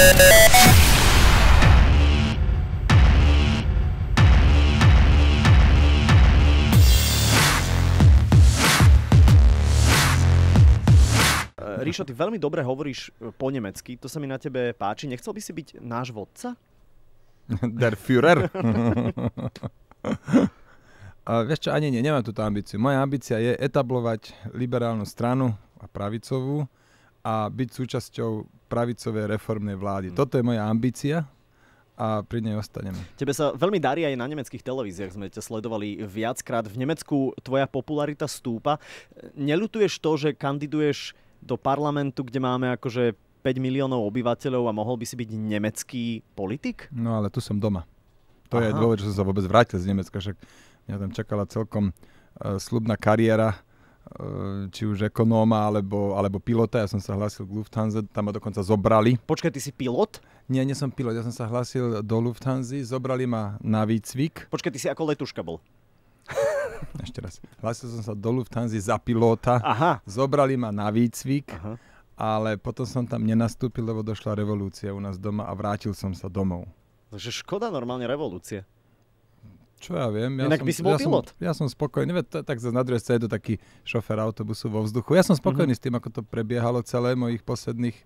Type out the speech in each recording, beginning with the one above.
E, Ríšo, ty veľmi dobre hovoríš e, po nemecky, to sa mi na tebe páči. Nechcel by si byť náš vodca? Der Führer. A vieš čo, ani nie, nemám túto ambíciu. Moja ambícia je etablovať liberálnu stranu a pravicovú a byť súčasťou pravicovej reformnej vlády. Mm. Toto je moja ambícia a pri nej ostaneme. Tebe sa veľmi darí aj na nemeckých televíziách, sme ťa sledovali viackrát. V Nemecku tvoja popularita stúpa. Nelutuješ to, že kandiduješ do parlamentu, kde máme akože 5 miliónov obyvateľov a mohol by si byť nemecký politik? No ale tu som doma. To Aha. je dôvod, že som sa vôbec vrátil z Nemecka, však mňa tam čakala celkom eh, slubná kariéra Eh, či už ekonóma alebo, alebo pilota. Ja som sa hlásil k Lufthansa, tam ma dokonca zobrali. Počkaj, ty si pilot? Nie, nie som pilot, ja som sa hlásil do Lufthansa, zobrali ma na výcvik. Počkaj, ty si ako letuška bol? Ešte raz. Hlásil som sa do Lufthansa za pilota, Aha. zobrali ma na výcvik. Aha ale potom som tam nenastúpil, lebo došla revolúcia u nás doma a vrátil som sa domov. Takže škoda normálne revolúcie. Čo ja viem. Ja Inak som, by si bol ja pilot. Som, ja som spokojný, veď tak zase na druhej strane taký šofer autobusu vo vzduchu. Ja som mhm. spokojný mm-hmm. s tým, ako to prebiehalo celé mojich posledných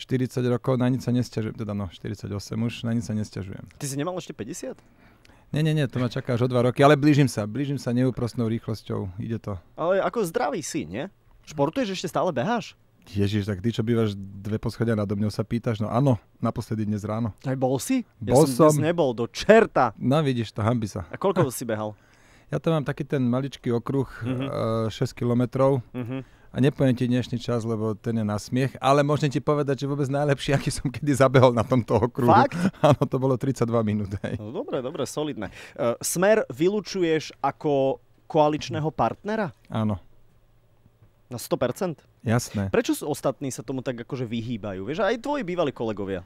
40 rokov. Na nič sa nestiažujem, teda no, 48 už, na nič sa nestiažujem. Ty si nemal ešte 50? Nie, nie, nie, to ma čaká až o dva roky, ale blížim sa, blížim sa neúprostnou rýchlosťou, ide to. Ale ako zdravý si, nie? Športuješ ešte stále, beháš? Ježiš, tak ty, čo bývaš dve poschodia nado mňou, sa pýtaš? No áno, naposledy dnes ráno. Aj bol si? Bol ja som, Dnes nebol, do čerta. No vidíš to, hambi sa. A koľko si behal? Ja tam mám taký ten maličký okruh, uh-huh. Mhm. Eh, 6 kilometrov. Uh-huh. A nepoviem ti dnešný čas, lebo ten je na smiech, ale môžem ti povedať, že vôbec najlepší, aký som kedy zabehol na tomto okruhu. Fakt? Áno, to bolo 32 minút. Hej. No dobre, dobre, solidné. Uh, smer vylučuješ ako koaličného partnera? Áno. Na 100%? Jasné. Prečo sú ostatní sa tomu tak akože vyhýbajú? Vieš, aj tvoji bývalí kolegovia.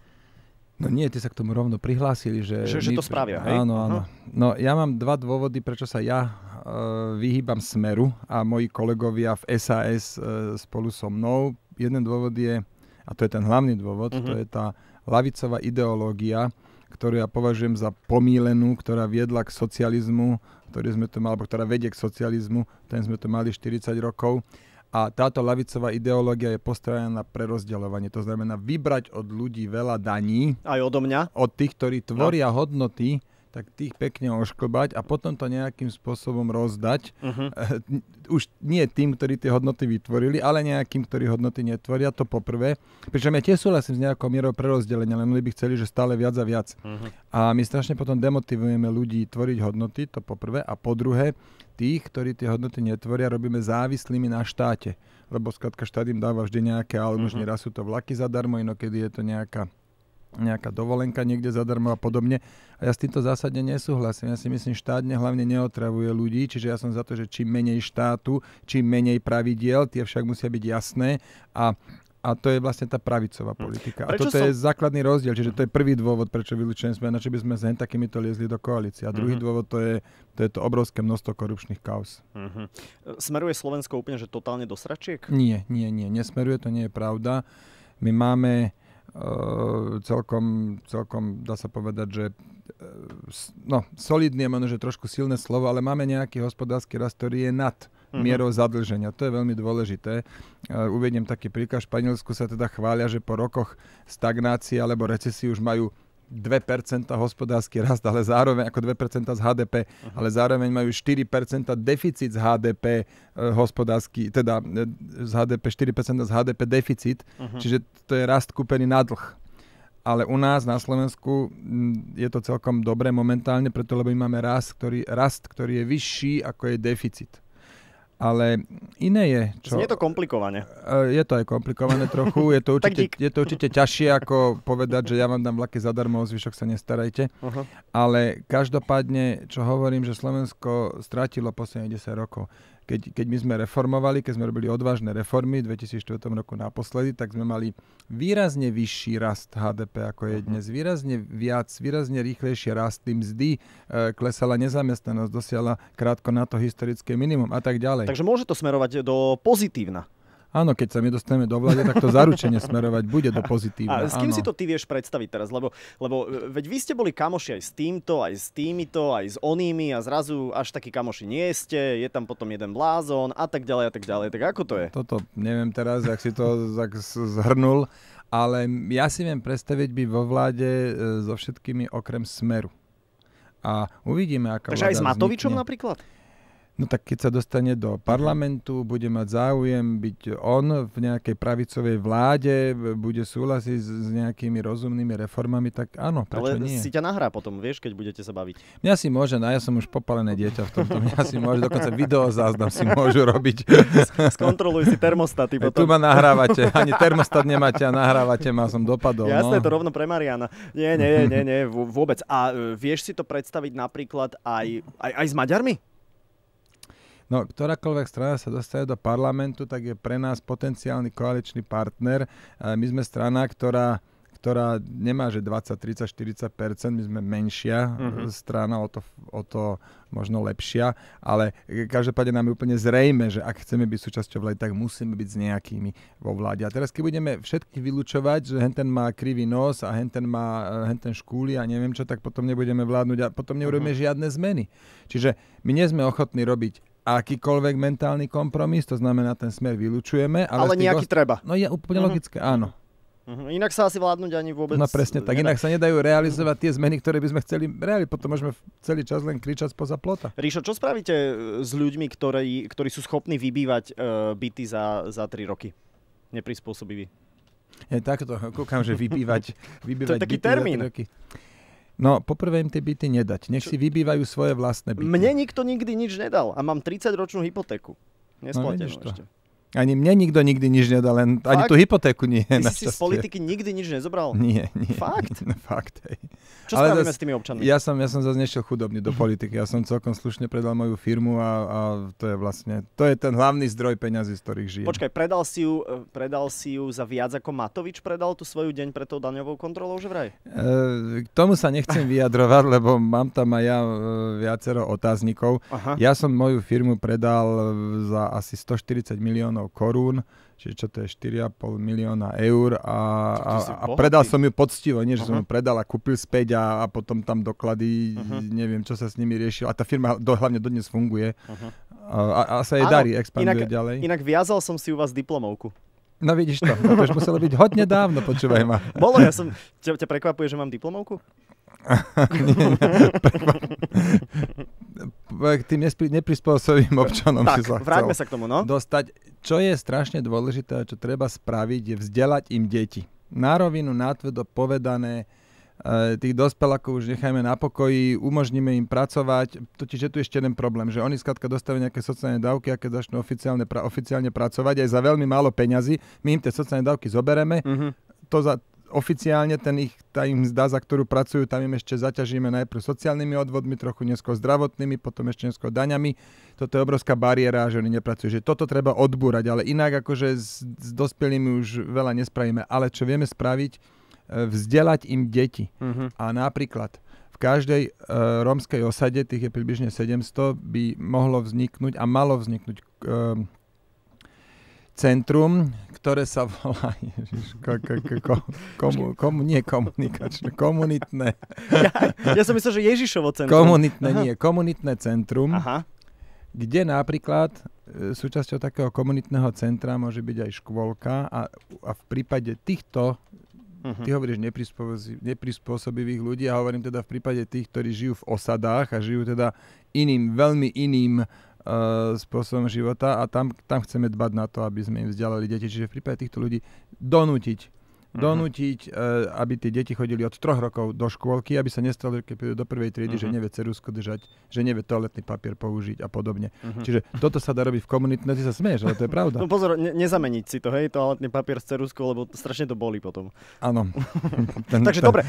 No nie, ty sa k tomu rovno prihlásili, že... Že, my... že to spravia, hej? Áno, áno. Uh-huh. No ja mám dva dôvody, prečo sa ja uh, vyhýbam smeru a moji kolegovia v SAS uh, e, spolu so mnou. Jeden dôvod je, a to je ten hlavný dôvod, uh-huh. to mhm. je tá lavicová ideológia, ktorú ja považujem za pomílenú, ktorá viedla k socializmu, ktorý sme tu mali, alebo ktorá vedie k socializmu, ten sme tu mali 40 rokov. A táto lavicová ideológia je postavená na prerozdeľovanie. To znamená vybrať od ľudí veľa daní. Aj odo mňa. Od tých, ktorí tvoria no. hodnoty tak tých pekne ošklbať a potom to nejakým spôsobom rozdať. Uh-huh. Už nie tým, ktorí tie hodnoty vytvorili, ale nejakým, ktorí hodnoty netvoria, to poprvé. Prečo ja tiež súhlasím s nejakou mierou prerozdelenia, len by chceli, že stále viac a viac. Uh-huh. A my strašne potom demotivujeme ľudí tvoriť hodnoty, to poprvé. A po druhé, tých, ktorí tie hodnoty netvoria, robíme závislými na štáte. Lebo skladka štát im dáva vždy nejaké almužne, uh-huh. Mhm. raz sú to vlaky zadarmo, inokedy je to nejaká nejaká dovolenka niekde zadarmo a podobne. A ja s týmto zásadne nesúhlasím. Ja si myslím, ne hlavne neotravuje ľudí, čiže ja som za to, že čím menej štátu, čím menej pravidiel, tie však musia byť jasné a a to je vlastne tá pravicová politika. Prečo a toto som... je základný rozdiel, čiže to je prvý dôvod, prečo vylúčení sme, či by sme s takýmito liezli do koalície. A druhý mm-hmm. dôvod to je, to je to obrovské množstvo korupčných kaos. Mm-hmm. Smeruje Slovensko úplne, že totálne do sračiek? Nie, nie, nie, nesmeruje, to nie je pravda. My máme Ehm, celkom, celkom, dá sa povedať, že e, no, solidný je možno, že trošku silné slovo, ale máme nejaký hospodársky rast, ktorý je nad Mm-hmm. mierou zadlženia. To je veľmi dôležité. E, uvediem taký príklad. V Španielsku sa teda chvália, že po rokoch stagnácie alebo recesie už majú 2% hospodársky rast, ale zároveň ako 2% z HDP, uh-huh. ale zároveň majú 4% deficit z HDP e, hospodársky, teda e, z HDP 4% z HDP deficit, uh-huh. čiže to je rast kúpený na dlh. Ale u nás na Slovensku m, je to celkom dobré momentálne, preto lebo my máme rast, ktorý, rast, ktorý je vyšší ako je deficit ale iné je... Čo, je to komplikované. E, je to aj komplikované trochu, je to určite, je to určite ťažšie ako povedať, že ja vám dám vlaky zadarmo, o zvyšok sa nestarajte. Uh-huh. Ale každopádne, čo hovorím, že Slovensko strátilo posledných 10 rokov keď, keď my sme reformovali, keď sme robili odvážne reformy v 2004 roku naposledy, tak sme mali výrazne vyšší rast HDP, ako je mhm. dnes. Výrazne viac, výrazne rýchlejšie rastli mzdy, e, klesala nezamestnanosť, dosiala krátko na to historické minimum a tak ďalej. Takže môže to smerovať do pozitívna Áno, keď sa my dostaneme do vlády, tak to zaručenie smerovať bude do pozitívna. A s kým áno. si to ty vieš predstaviť teraz? Lebo, lebo e, veď vy ste boli kamoši aj s týmto, aj s týmito, aj s onými a zrazu až takí kamoši nie ste, je tam potom jeden blázon a tak ďalej a tak ďalej. Tak ako to je? Toto neviem teraz, ak si to tak zhrnul, ale ja si viem predstaviť by vo vláde e, so všetkými okrem smeru. A uvidíme, aká Takže aj s Matovičom vznikne. napríklad? No tak keď sa dostane do parlamentu, bude mať záujem byť on v nejakej pravicovej vláde, bude súhlasiť s nejakými rozumnými reformami, tak áno, prečo Ale nie? si ťa nahrá potom, vieš, keď budete sa baviť. Mňa si môže, no ja som už popalené dieťa v tomto, mňa si môže, dokonca video záznam si môžu robiť. Skontroluj si termostaty potom. Tu ma nahrávate, ani termostat nemáte a nahrávate ma, som dopadol. No. Jasné, no. to rovno pre Mariana. nie, nie, nie, nie, vôbec. A e, vieš si to predstaviť napríklad aj, aj, aj s Maďarmi? No, ktorákoľvek strana sa dostane do parlamentu, tak je pre nás potenciálny koaličný partner. E, my sme strana, ktorá ktorá nemá, že 20, 30, 40 my sme menšia uh-huh. strana, o to, o to možno lepšia, ale e, každopádne nám je úplne zrejme, že ak chceme byť súčasťou vlády, tak musíme byť s nejakými vo vláde. A teraz, keď budeme všetkých vylúčovať, že henten má krivý nos a henten má e, henten škúly a neviem čo, tak potom nebudeme vládnuť a potom mhm. neurobíme uh-huh. žiadne zmeny. Čiže my nie sme ochotní robiť akýkoľvek mentálny kompromis, to znamená, ten smer vylučujeme. Ale, ale nejaký gost... treba. No je úplne uh-huh. logické, áno. Uh-huh. Inak sa asi vládnuť ani vôbec... No presne tak, inak sa nedajú realizovať tie zmeny, ktoré by sme chceli realizovať, potom môžeme celý čas len kričať spoza plota. Ríšo, čo spravíte e, s ľuďmi, ktorí, ktorí sú schopní vybývať uh, byty za, za 3 roky? Neprispôsobiví. Je takto, kúkam, že vybývať, vybývať To je taký termín. Za 3 roky. No, poprvé im tie byty nedať. Nech si vybývajú svoje vlastné byty. Mne nikto nikdy nič nedal a mám 30-ročnú hypotéku. No, Nesplatenú no, ešte. To. Ani mne nikto nikdy nič nedal, len Fakt? ani tú hypotéku nie. Ty si si z politiky nikdy nič nezobral? Nie, nie. Fakt? No, fakt, hej. Čo Ale spravíme zas, s tými občanmi? Ja som, ja som zase nešiel chudobný do mhm. politiky. Ja som celkom slušne predal moju firmu a, a to je vlastne, to je ten hlavný zdroj peňazí, z ktorých žijem. Počkaj, predal si, ju, e, predal si ju za viac ako Matovič predal tú svoju deň pred tou daňovou kontrolou, že vraj? E, k tomu sa nechcem vyjadrovať, lebo mám tam aj ja e, viacero otáznikov. Aha. Ja som moju firmu predal za asi 140 miliónov miliónov korún, čiže čo to je 4,5 milióna eur a, a, a predal som ju poctivo, nie že uh-huh. som ju predal a kúpil späť a, a potom tam doklady, uh-huh. neviem čo sa s nimi riešil. a tá firma do, hlavne dodnes funguje uh-huh. a, a sa jej darí, expanduje inak, ďalej. Inak viazal som si u vás diplomovku. No vidíš to, no, to už muselo byť hodne dávno, počúvaj ma. Bolo, ja som... Ťa, ťa prekvapuje, že mám diplomovku? Tým nespri, neprispôsobím občanom tak, si sa vráťme sa k tomu, no. Dostať, čo je strašne dôležité, čo treba spraviť, je vzdelať im deti. Na rovinu, natvrdo povedané, eh, tých dospelakov už nechajme na pokoji, umožníme im pracovať. Totiž je tu ešte jeden problém, že oni skladka dostavia nejaké sociálne dávky a keď začnú oficiálne, pra, oficiálne pracovať aj za veľmi málo peňazí, my im tie sociálne dávky zobereme, mm-hmm. to, za, oficiálne ten ich, tá im zda, za ktorú pracujú, tam im ešte zaťažíme najprv sociálnymi odvodmi, trochu neskôr zdravotnými, potom ešte neskôr daňami. Toto je obrovská bariéra, že oni nepracujú. Že toto treba odbúrať, ale inak akože s, s dospelými už veľa nespravíme. Ale čo vieme spraviť, e, vzdelať im deti. Uh-huh. A napríklad v každej e, rómskej osade, tých je približne 700, by mohlo vzniknúť a malo vzniknúť e, centrum, ktoré sa volá Ježiš, ko, ko, ko, komu, komu, nie komunikačné, komunitné. Ja, ja som myslel, že Ježišovo centrum. Komunitné Aha. nie, komunitné centrum, Aha. kde napríklad e, súčasťou takého komunitného centra môže byť aj škôlka a, a v prípade týchto Uh-huh. Ty hovoríš neprispôsobivých ľudí a hovorím teda v prípade tých, ktorí žijú v osadách a žijú teda iným, veľmi iným Eh, spôsobom života a tam, tam chceme dbať na to, aby sme im vzdialali deti. Čiže v prípade týchto ľudí donútiť Mhm. donútiť, uh-huh. aby tie deti chodili od troch rokov do škôlky, aby sa nestalo, keď prídu do prvej triedy, uh-huh. že mhm. nevie ceruzku držať, že nevie toaletný papier použiť a podobne. Uh-huh. Čiže toto sa dá robiť v komunitnej, ty sa smieš, ale to je pravda. No pozor, ne- nezameniť si to, hej, toaletný papier s ceruzkou, lebo strašne to boli potom. Áno. Takže ten, dobre,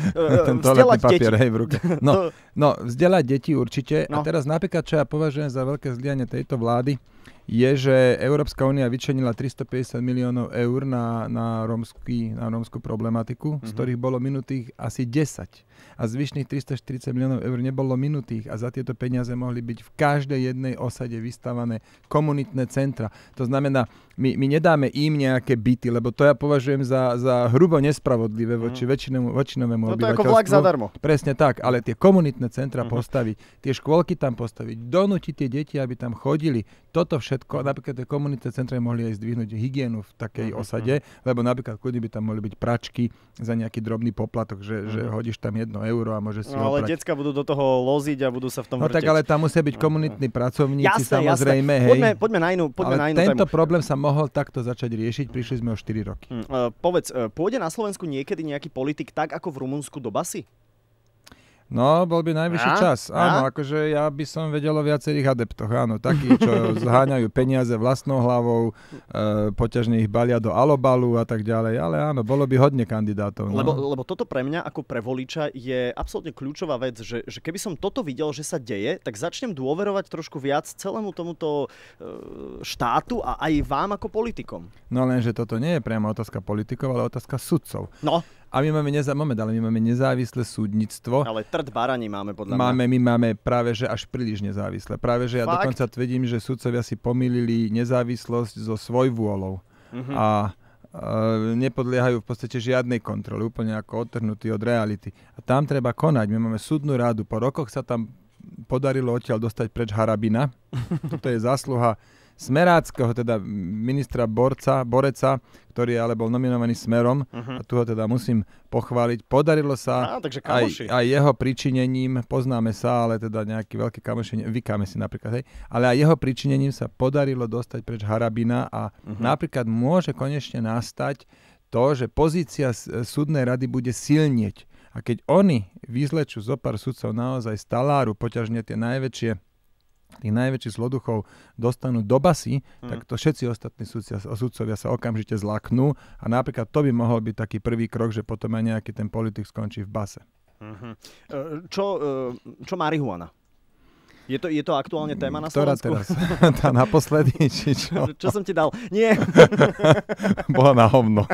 ten e, toaletný papier, deti. Hej, v ruke. No, to... no, vzdelať deti určite. No. A teraz napríklad, čo ja považujem za veľké zlianie tejto vlády, je, že Európska únia vyčenila 350 miliónov eur na, na, romský, na romskú problematiku, mm-hmm. z mhm. ktorých bolo minutých asi 10 a zvyšných 340 miliónov eur nebolo minutých a za tieto peniaze mohli byť v každej jednej osade vystavané komunitné centra. To znamená, my, my nedáme im nejaké byty, lebo to ja považujem za, za hrubo nespravodlivé voči mhm. väčšinovému, obyvateľstvu. No to je ako vlak zadarmo. Presne tak, ale tie komunitné centra uh-huh. postaviť, tie škôlky tam postaviť, donútiť tie deti, aby tam chodili. Toto všetko, napríklad tie komunitné centra mohli aj zdvihnúť hygienu v takej uh-huh. osade, lebo napríklad kudy by tam mohli byť pračky za nejaký drobný poplatok, že, uh-huh. že hodíš tam jedno euro a môže si no, ho ale oprať. decka budú do toho loziť a budú sa v tom No vrteť. tak ale tam musia byť no, komunitní no, pracovníci jasné, samozrejme, jasné. hej. Poďme, poďme na inú, poďme ale na inú tento tému. problém sa mohol takto začať riešiť, prišli sme o 4 roky. Hmm, uh, povedz, uh, pôjde na Slovensku niekedy nejaký politik tak ako v Rumunsku do basy? No, bol by najvyšší a? čas. Áno, a? akože ja by som vedel o viacerých adeptoch. Áno, takí, čo zháňajú peniaze vlastnou hlavou, e, poťažne ich balia do alobalu a tak ďalej. Ale áno, bolo by hodne kandidátov. No. Lebo, lebo toto pre mňa ako pre voliča je absolútne kľúčová vec, že, že keby som toto videl, že sa deje, tak začnem dôverovať trošku viac celému tomuto e, štátu a aj vám ako politikom. No lenže toto nie je priamo otázka politikov, ale otázka sudcov. No. A my máme, nezá... Moment, ale my máme nezávislé súdnictvo. Ale trd baraní máme podľa mňa. my máme práve, že až príliš nezávislé. Práve, že ja Fakt? dokonca tvrdím, že súdcovia si pomýlili nezávislosť so vôľou. Mm-hmm. A e, nepodliehajú v podstate žiadnej kontrole, úplne ako odtrhnutí od reality. A tam treba konať. My máme súdnu radu. Po rokoch sa tam podarilo odtiaľ dostať preč Harabina. Toto je zásluha Smeráckého, teda ministra Borca, Boreca, ktorý ale bol nominovaný Smerom uh-huh. a tu ho teda musím pochváliť. Podarilo sa á, takže aj, aj jeho pričinením, poznáme sa, ale teda nejaký veľký kamoši, vykáme si napríklad, hej, ale aj jeho pričinením sa podarilo dostať preč Harabina a uh-huh. napríklad môže konečne nastať to, že pozícia súdnej rady bude silnieť. A keď oni vyzlečú zo pár sudcov naozaj staláru, poťažne tie najväčšie tých najväčších zloduchov dostanú do basy, mm. tak to všetci ostatní sudcia, sudcovia sa okamžite zlaknú a napríklad to by mohol byť taký prvý krok, že potom aj nejaký ten politik skončí v base. Mm-hmm. Čo, e, čo marihuana? Je to, je to aktuálne téma na Ktorá Slovensku? teraz? Tá naposledy, či čo? Čo som ti dal? Nie. Bola na hovno.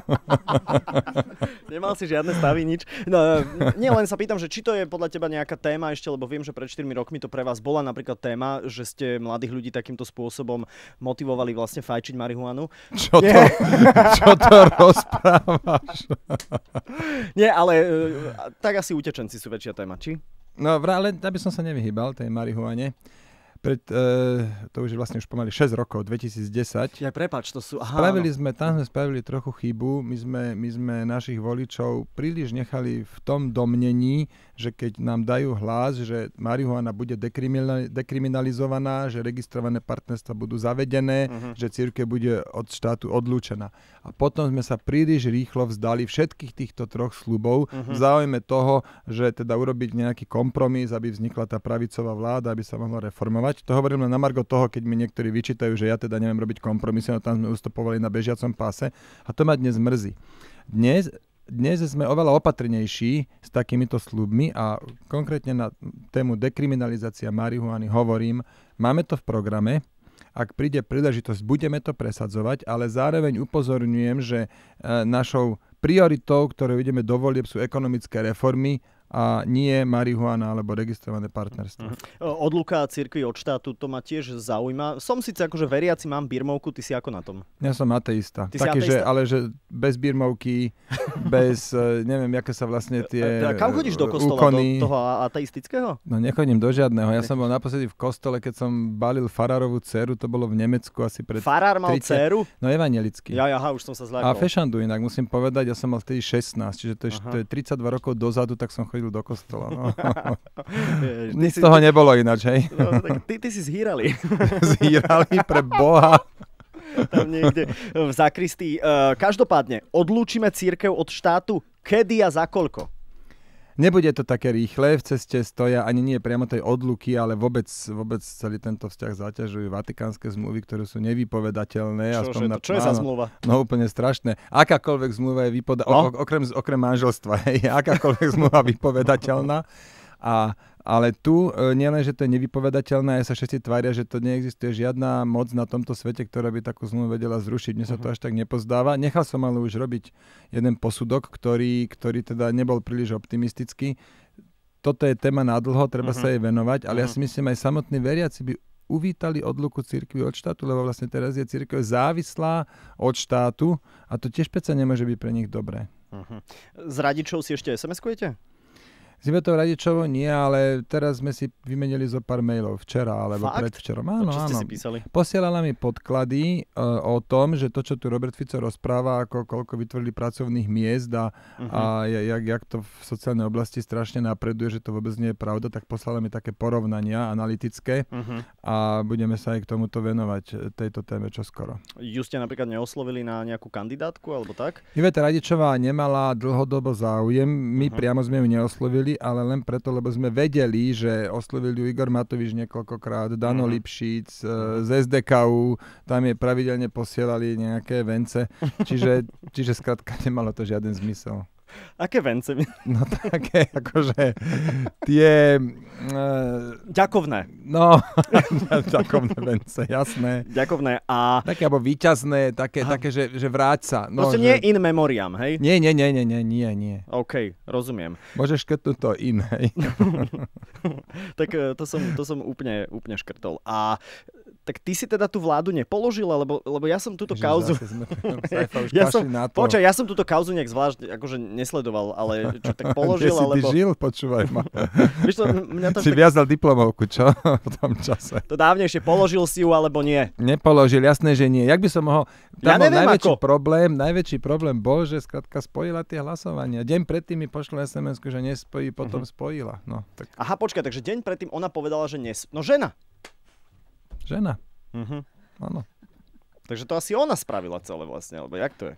Nemal si žiadne stavy, nič. No, nie, len sa pýtam, že či to je podľa teba nejaká téma ešte, lebo viem, že pred 4 rokmi to pre vás bola napríklad téma, že ste mladých ľudí takýmto spôsobom motivovali vlastne fajčiť marihuanu. Čo to, čo to rozprávaš? Nie, ale e, tak asi utečenci sú väčšia téma, či? No, ale aby som sa nevyhýbal tej marihuane, pred, e, to už je vlastne už pomaly 6 rokov, 2010. Ja prepáč, to sú... Aha, spravili sme, tam sme spravili trochu chybu, my sme, my sme našich voličov príliš nechali v tom domnení, že keď nám dajú hlas, že marihuana bude dekriminalizovaná, že registrované partnerstva budú zavedené, uh-huh. že círke bude od štátu odlúčená. A potom sme sa príliš rýchlo vzdali všetkých týchto troch slubov uh-huh. v mhm. záujme toho, že teda urobiť nejaký kompromis, aby vznikla tá pravicová vláda, aby sa mohla reformovať vyjednávať. To hovorím len na margo toho, keď mi niektorí vyčítajú, že ja teda neviem robiť kompromisy, no tam sme ustupovali na bežiacom páse a to ma dnes mrzí. Dnes dnes sme oveľa opatrnejší s takýmito slubmi a konkrétne na tému dekriminalizácia marihuany hovorím, máme to v programe, ak príde príležitosť, budeme to presadzovať, ale zároveň upozorňujem, že e, našou prioritou, ktorú ideme do volieb, sú ekonomické reformy a nie marihuana alebo registrované partnerstvo. Mhm. E, odluka cirkvi od štátu, to ma tiež zaujíma. Som síce akože veriaci, mám birmovku, ty si ako na tom? Ja som ateista. Ty Taký, ateista? Že, ale že bez birmovky, bez, e, neviem, aké sa vlastne e, tie teda, Kam chodíš do kostola? Úkony. Do toho ateistického? No nechodím do žiadneho. Ja som bol naposledy v kostole, keď som balil farárovú dceru, to bolo v Nemecku asi pred... Farár mal 30... dceru? No evangelický. Ja, aha, už som sa zlákol. A fešandu inak, musím povedať, ja som mal vtedy 16, čiže to je, to je 32 rokov dozadu, tak som chodil prídu do kostola. No. Jež, Nic z toho ty... nebolo ináč, hej? No, tak ty, ty si zhýrali. zhýrali pre Boha. Tam niekde v zakristí. Eh, každopádne, odlúčime církev od štátu, kedy a za koľko? Nebude to také rýchle, v ceste stoja ani nie priamo tej odluky, ale vôbec, vôbec celý tento vzťah zaťažujú vatikánske zmluvy, ktoré sú nevypovedateľné. Čo, aspoň to, na, čo je za zmluva? No úplne strašné. Akákoľvek zmluva je vypovedateľná, no? okrem, okrem manželstva, je akákoľvek zmluva vypovedateľná. A, ale tu e, nielen, že to je nevypovedateľné, aj sa všetci tvária, že to neexistuje žiadna moc na tomto svete, ktorá by takú zmluvu vedela zrušiť. Mne sa to mhm. až tak nepozdáva. Nechal som ale už robiť jeden posudok, ktorý, ktorý teda nebol príliš optimistický. Toto je téma na dlho, treba uh-huh. sa jej venovať, ale uh-huh. ja mhm. si myslím, aj samotní veriaci by uvítali odluku cirkvi od štátu, lebo vlastne teraz je cirkev závislá od štátu a to tiež peca nemôže byť pre nich dobré. Uh-huh. Z radičov si ešte SMS-kujete? to Radičovo nie, ale teraz sme si vymenili zo pár mailov včera alebo Fakt? predvčerom. Áno, čo ste áno. Si písali? Posielala mi podklady uh, o tom, že to, čo tu Robert Fico rozpráva, ako koľko vytvorili pracovných miest a, uh-huh. a jak, jak to v sociálnej oblasti strašne napreduje, že to vôbec nie je pravda, tak poslala mi také porovnania analytické uh-huh. a budeme sa aj k tomuto venovať, e, tejto téme čoskoro. Ju ste napríklad neoslovili na nejakú kandidátku alebo tak? Iveta Radičová nemala dlhodobo záujem, my uh-huh. priamo sme ju neoslovili, nevedeli, ale len preto, lebo sme vedeli, že oslovili ju Igor Matovič niekoľkokrát, Dano mm. Lipšic mm. z SDKU, tam je pravidelne posielali nejaké vence, čiže, čiže skrátka nemalo to žiaden zmysel. Aké vence? No také, akože tie... Uh, ďakovné. No, ďakovné vence, jasné. Ďakovné a... Také, alebo výťazné, také, a... také že, že vráť sa. No, Proste že... nie in memoriam, hej? Nie, nie, nie, nie, nie, nie, nie. OK, rozumiem. Môžeš škrtnúť to in, hej? tak eh, to som, to som úplne, úplne škrtol. A tak ty si teda tú vládu nepoložil, lebo, lebo ja som túto Ježiš, kauzu... Sme... ja som, počkaj, ja som túto kauzu nejak zvlášť, akože nesledoval, ale čo tak položil, Kde si alebo... žil, počúvaj ma. Víš to, mňa to si tak... viazal diplomovku, čo? v tom čase. To dávnejšie, položil si ju, alebo nie? Nepoložil, jasné, že nie. Jak by som mohol... Tam ja neviem, najväčší ako. problém, najväčší problém bol, že skratka spojila tie hlasovania. Deň predtým mi pošla sms že nespojí, mhm. potom uh-huh. spojila. No, tak... Aha, počkaj, takže deň predtým ona povedala, že nes... No žena. Žena. Uh-huh. Áno. Takže to asi ona spravila celé vlastne, alebo jak to je?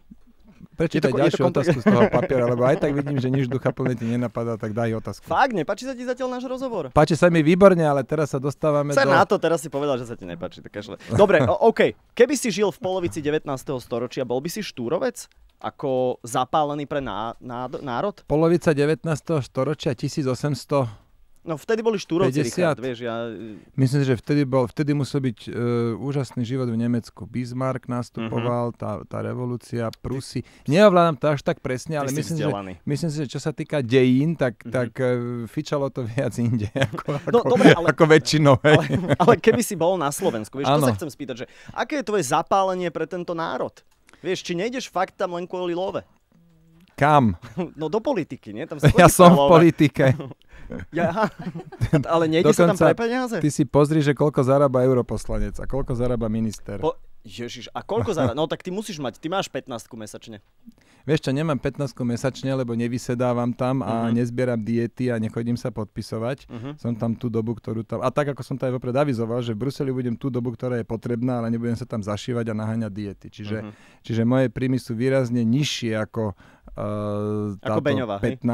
Prečítaj ďalšiu komplik- otázku z toho papiera, lebo aj tak vidím, že nič ducha plne ti nenapadá, tak daj otázku. Fakt, nepáči sa ti zatiaľ náš rozhovor? Páči sa mi výborne, ale teraz sa dostávame Ser do... na to, teraz si povedal, že sa ti nepáči, tak kašle. Dobre, o, OK. Keby si žil v polovici 19. storočia, bol by si štúrovec? ako zapálený pre ná, ná, národ? Polovica 19. storočia 1800 No vtedy boli štúrovci, 50. Richard, vieš, ja... E, myslím, že vtedy, bol, vtedy musel byť e, úžasný život v Nemecku. Bismarck nastupoval, mm-hmm. tá, tá revolúcia, Prusy. Neovládam to až tak presne, ale myslím si, že, myslím si, že čo sa týka dejín, tak, mm-hmm. tak e, fičalo to viac inde, ako, no, ako, dobre, ale, ako väčšinou. Ale, ale keby si bol na Slovensku, vieš, ano. to sa chcem spýtať, že aké je tvoje zapálenie pre tento národ? Vieš, či nejdeš fakt tam len kvôli love? Kam? No do politiky, nie? Tam sa ja som v politike. Ja, ale nejde Dokonca, sa tam pre peniaze? Ty si pozri, že koľko zarába europoslanec a koľko zarába minister. Po, ježiš, a koľko zarába? No tak ty musíš mať, ty máš 15 mesačne. Vieš čo, nemám 15 mesačne, lebo nevysedávam tam a uh-huh. nezbieram diety a nechodím sa podpisovať. Uh-huh. Som tam tú dobu, ktorú tam... A tak, ako som to aj vopred avizoval, že v Bruseli budem tú dobu, ktorá je potrebná, ale nebudem sa tam zašívať a naháňať diety. Čiže, uh-huh. čiže moje príjmy sú výrazne nižšie ako Uh, ako Beňová, 15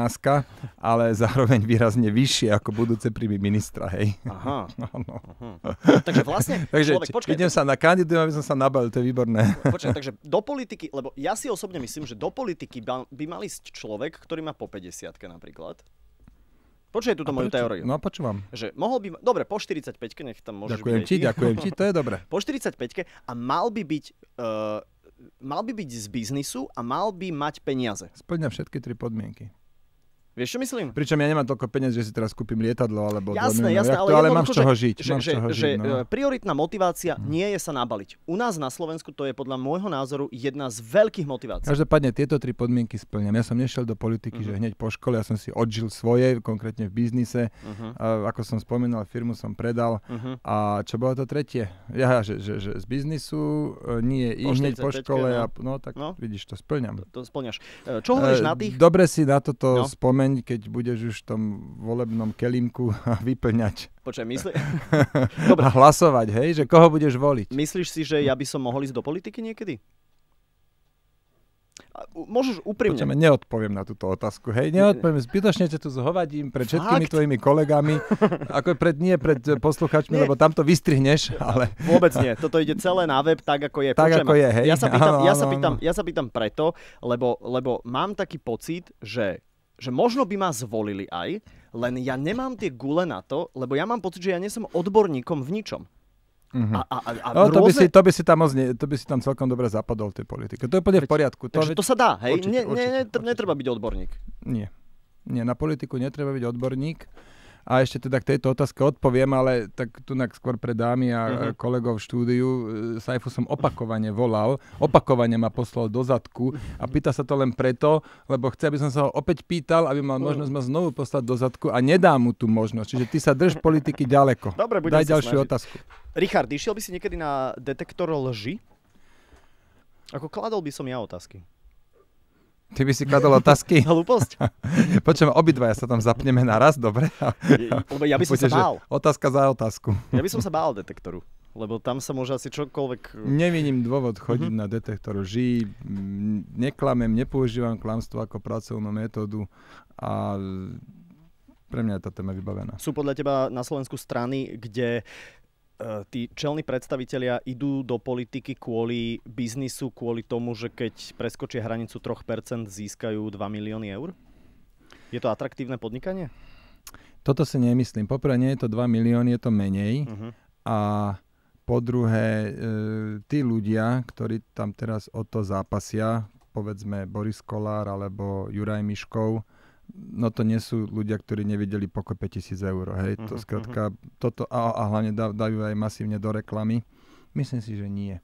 ale zároveň výrazne vyššie ako budúce príjmy ministra, hej. Aha. no. Aha. No. Mhm. Takže vlastne, takže človek, počkaj, idem sa na kandidujem, aby som sa nabalil, to je výborné. Počkaj, takže do politiky, lebo ja si osobne myslím, že do politiky by mal ísť človek, ktorý má po 50 napríklad. Počkaj túto moju teóriu. No a počúvam. Že mohol by... Dobre, po 45 nech tam môžeš Ďakujem byť. ti, ďakujem ti, to je dobre. Po 45 a mal by byť uh, mal by byť z biznisu a mal by mať peniaze. Splňa všetky tri podmienky. Vieš, čo myslím? Pričom ja nemám toľko peniaz, že si teraz kúpim lietadlo alebo Jasné, jasné, ale, to, ale mám z čoho žiť. Že, mám že, čoho že žiť, no. E, prioritná motivácia hmm. nie je sa nabaliť. U nás na Slovensku to je podľa môjho názoru jedna z veľkých motivácií. Každopádne tieto tri podmienky splňam. Ja som nešiel do politiky, uh-huh. že mhm. hneď po škole ja som si odžil svoje, konkrétne v biznise. Uh-huh. A, ako som spomínal, firmu som predal. Uh-huh. A čo bolo to tretie? Ja, že, že, že z biznisu e, nie po hneď po škole. No. A, no tak no. vidíš, to splňam. To, to splňaš. E, čo hovoríš na tých? Dobre si na toto no. spomenúť deň, keď budeš už v tom volebnom kelimku vyplňať. Počkaj, myslíš? Dobre. A hlasovať, hej? Že koho budeš voliť? Myslíš si, že ja by som mohol ísť do politiky niekedy? Môžeš úprimne. Počkaj, neodpoviem na túto otázku. Hej, neodpoviem. Zbytočne ťa tu zhovadím pred všetkými Fakt? tvojimi kolegami. Ako pred, nie pred posluchačmi, nie. lebo tam to vystrihneš, ale... Vôbec nie. Toto ide celé na web tak, ako je. Tak, Počujem, ako je, hej. Ja sa pýtam, ja, sa pýtam, ja sa pýtam preto, lebo, lebo mám taký pocit, že že možno by ma zvolili aj, len ja nemám tie gule na to, lebo ja mám pocit, že ja nie som odborníkom v ničom. to, by si, tam celkom dobre zapadol tej politike. To je úplne v poriadku. To, Takže to sa dá, hej? Určite, ne, určite, ne, určite. Netreba byť odborník. Nie. Nie, na politiku netreba byť odborník a ešte teda k tejto otázke odpoviem, ale tak tu skôr pre dámy a uh-huh. kolegov v štúdiu e, Saifu som opakovane volal, opakovane ma poslal do zadku a pýta sa to len preto, lebo chce, aby som sa ho opäť pýtal, aby mal mhm. možnosť ma znovu poslať do zadku a nedá mu tú možnosť. Čiže ty sa drž politiky ďaleko. Dobre, budem Daj ďalšiu snažiť. otázku. Richard, išiel by si niekedy na detektor lži? Ako kladol by som ja otázky. Ty by si kladol otázky? Hlúposť. Počujem, obidvaja sa tam zapneme naraz, dobre? ja by som Pôjde, sa bál. Otázka za otázku. ja by som sa bál detektoru lebo tam sa môže asi čokoľvek... Eh, Neviním dôvod chodiť mm-hmm. na detektor ži, mm, neklamem, nepoužívam klamstvo ako pracovnú metódu a pre mňa je tá téma vybavená. Sú podľa teba na Slovensku strany, kde Eh, tí čelní predstavitelia idú do politiky kvôli biznisu, kvôli tomu, že keď preskočia hranicu 3%, získajú 2 milióny eur? Je to atraktívne podnikanie? Toto si nemyslím. Poprvé, nie je to 2 milióny, je to menej. Uh-huh. A po druhé, eh, tí ľudia, ktorí tam teraz o to zápasia, povedzme Boris Kolár alebo Juraj Miškov, no to nie sú ľudia, ktorí nevideli pokope 5000 eur. Hej, to uh-huh. toto a, a hlavne dajú aj masívne do reklamy. Myslím si, že nie.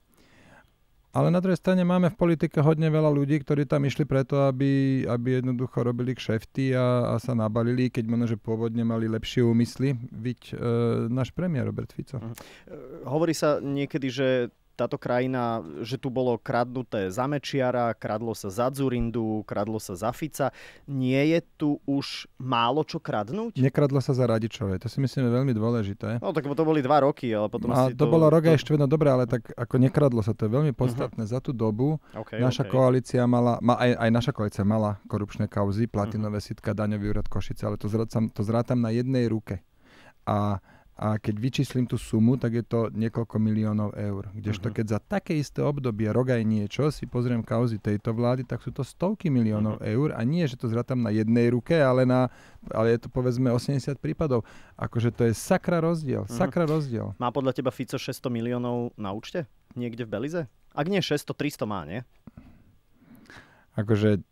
Ale na druhej strane máme v politike hodne veľa ľudí, ktorí tam išli preto, aby, aby jednoducho robili kšefty a, a sa nabalili, keď možno, že pôvodne mali lepšie úmysly, byť e, náš premiér Robert Fico. Mhm. E, hovorí sa niekedy, že táto krajina, že tu bolo kradnuté za Mečiara, kradlo sa za Dzurindu, kradlo sa za Fica. Nie je tu už málo čo kradnúť? Nekradlo sa za Radičové, to si myslím je veľmi dôležité. No tak to boli dva roky, ale potom no, si to... to bolo rok to... ešte, no dobré, ale tak ako nekradlo sa, to je veľmi mhm. podstatné. Uh-huh. Za tú dobu okay, naša okay. koalícia mala, ma, aj, aj naša koalícia mala korupčné kauzy, mhm. platinové uh-huh. sitka, daňový úrad Košice, ale to zrátam, to zrátam na jednej ruke. A a keď vyčíslim tú sumu, tak je to niekoľko miliónov eur. Kdežto uh-huh. keď za také isté obdobie rok aj niečo si pozriem kauzy tejto vlády, tak sú to stovky miliónov uh-huh. eur a nie, že to zratám na jednej ruke, ale, na, ale je to povedzme 80 prípadov. Akože to je sakra rozdiel, uh-huh. sakra rozdiel. Má podľa teba Fico 600 miliónov na účte? Niekde v Belize? Ak nie 600, 300 má, nie? Akože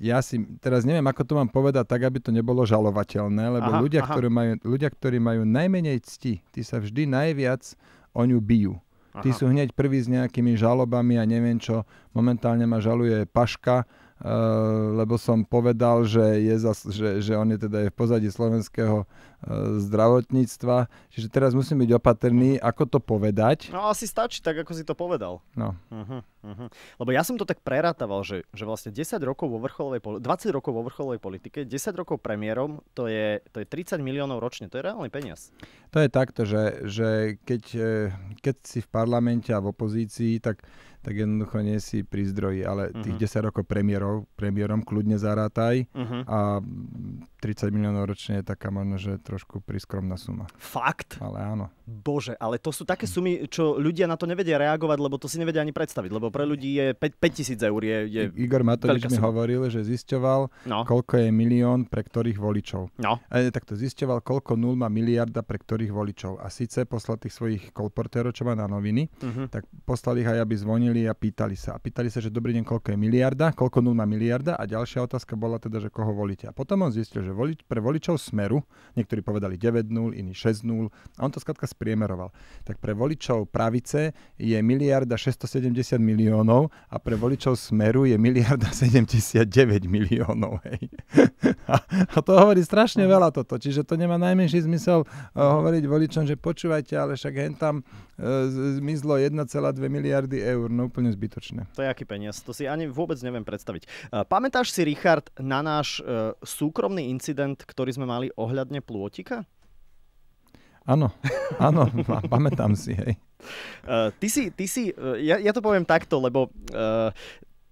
ja si teraz neviem, ako to mám povedať tak, aby to nebolo žalovateľné, lebo aha, ľudia, aha. Ktorí majú, ľudia, ktorí majú najmenej cti, tí sa vždy najviac o ňu bijú. Aha. Tí sú hneď prví s nejakými žalobami a neviem čo. Momentálne ma žaluje Paška, Uh, lebo som povedal, že, je zas, že, že on je teda v pozadí slovenského uh, zdravotníctva. Čiže teraz musím byť opatrný, mhm. ako to povedať. No asi stačí tak, ako si to povedal. No. Uh-huh. Uh-huh. Lebo ja som to tak prerátaval, že, že vlastne 10 rokov vo vrcholovej, 20 rokov vo vrcholovej politike, 10 rokov premiérom, to je, to je 30 miliónov ročne, to je reálny peniaz. To je takto, že, že keď, e, keď si v parlamente a v opozícii, tak, tak jednoducho nie si pri zdroji, ale uh-huh. tých 10 mhm. rokov premiérom kľudne zarátaj uh-huh. a 30 miliónov ročne je taká možno, že trošku priskromná suma. Fakt? Ale áno. Bože, ale to sú také sumy, čo ľudia na to nevedia reagovať, lebo to si nevedia ani predstaviť, lebo pre ľudí je 5, 5 tisíc eur. Je, je Igor Matovič mi hovoril, že zisťoval, no. koľko je milión pre ktorých voličov. No. A je takto zisťoval, koľko nul má miliarda pre ktorých voličov. A síce poslal tých svojich kolportérov, čo má na noviny, uh-huh. tak poslali ich aj, aby zvonili a pýtali sa. A pýtali sa, že dobrý deň, koľko je miliarda, koľko nul má miliarda. A ďalšia otázka bola teda, že koho volíte. A potom on zistil, že voli, pre voličov Smeru, niektorí povedali 9-0, iní 6-0, a on to skladka spriemeroval. Tak pre voličov pravice je miliarda 670 miliónov a pre voličov Smeru je miliarda 79 miliónov. Hej. A, a to hovorí strašne mhm. veľa toto, čiže to nemá najmenší zmysel uh, hovoriť voličom, že počúvajte, ale však hen tam uh, zmizlo 1,2 miliardy eur, no úplne zbytočné. To je aký peniaz, to si ani vôbec neviem predstaviť. Uh, pamätáš si, Richard, na náš uh, súkromný incident, ktorý sme mali ohľadne plôtika? Áno, áno, pamätám si, hej. Uh, ty si, ty si eh, ja, ja to poviem takto, lebo uh,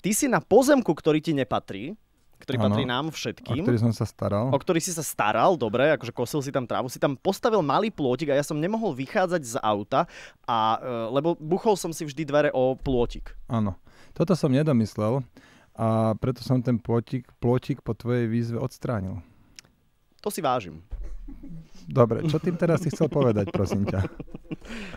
ty si na pozemku, ktorý ti nepatrí, ktorý ano, patrí nám všetkým. O ktorý som sa staral. O ktorý si sa staral, dobre, akože kosil si tam trávu, si tam postavil malý plôtik a ja som nemohol vychádzať z auta, a, lebo buchol som si vždy dvere o plôtik. Áno, toto som nedomyslel a preto som ten plôtik, plôtik po tvojej výzve odstránil. To si vážim. Dobre, čo tým teraz si chcel povedať, prosím ťa?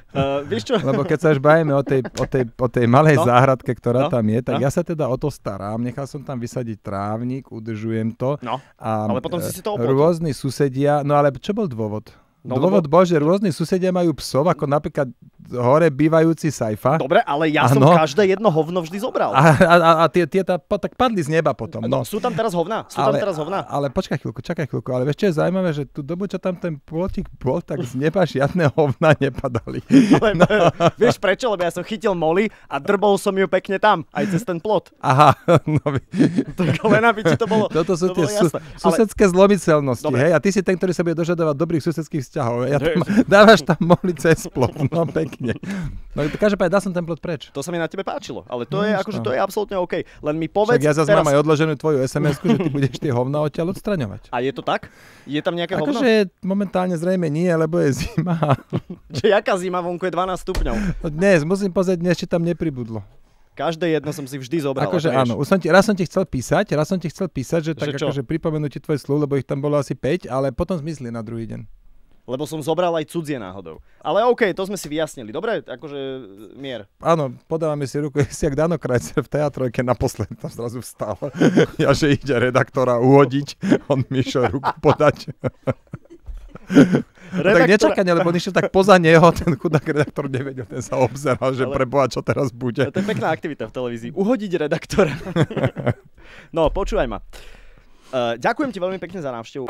Uh, vieš čo? Lebo keď sa už bajeme o tej, o tej, o tej malej no? záhradke, ktorá no? tam je, tak no? ja sa teda o to starám, nechal som tam vysadiť trávnik, udržujem to. No, a ale potom si si to eh, opotol. Rôzni susedia, no ale čo bol dôvod? No, dôvod lebo... bol, že rôzni susedia majú psov, ako napríklad hore bývajúci sajfa. Dobre, ale ja ano. som každé jedno hovno vždy zobral. A, a, a, a tie, tie tá, tak padli z neba potom. No. Sú tam teraz hovna? Sú ale, tam teraz hovna? Ale počkaj chvíľku, čakaj chvíľku. Ale vieš, čo je zaujímavé, že tú dobu, čo tam ten plotík bol, tak z neba žiadne hovna nepadali. Ale no. vieš prečo? Lebo ja som chytil moly a drbol som ju pekne tam, aj cez ten plot. Aha, no. Tak len aby ti to bolo Toto sú to tie sú, susedské ale... zlomyselnosti, hej? A ty si ten, ktorý sa bude dožadovať dobrých susedských vzťahov. Ja tam, dávaš tam moly cez plot, no pekne pekne. No každopádne dá som ten plot preč. To sa mi na tebe páčilo, ale to no, je, akože, to je absolútne OK. Len mi povedz... Však ja zase teraz... mám aj odloženú tvoju sms že ty budeš tie hovna odtiaľ odstraňovať. A je to tak? Je tam nejaké Ako hovno? Akože momentálne zrejme nie, lebo je zima. Čiže jaká zima, vonku je 12 stupňov. No dnes, musím pozrieť, dnes tam nepribudlo. Každé jedno som si vždy zobral. Akože áno, už som ti, raz som ti chcel písať, raz som ti chcel písať, že, že tak akože pripomenú ti tvoje slov, lebo ich tam bolo asi 5, ale potom zmizli na druhý deň lebo som zobral aj cudzie náhodou. Ale OK, to sme si vyjasnili, dobre? Akože mier. Áno, podávame si ruku, si ak Dano Krajcer v teatrojke naposled tam zrazu vstal. ja, že ide redaktora uhodiť, on mi išiel ruku podať. No redaktora... Tak nečakanie, lebo išiel tak poza neho, ten chudák redaktor nevedel, ten sa obzeral, že Ale... preboha, čo teraz bude. To je pekná aktivita v televízii, uhodiť redaktora. no, počúvaj ma. Eh, ďakujem ti veľmi pekne za návštevu.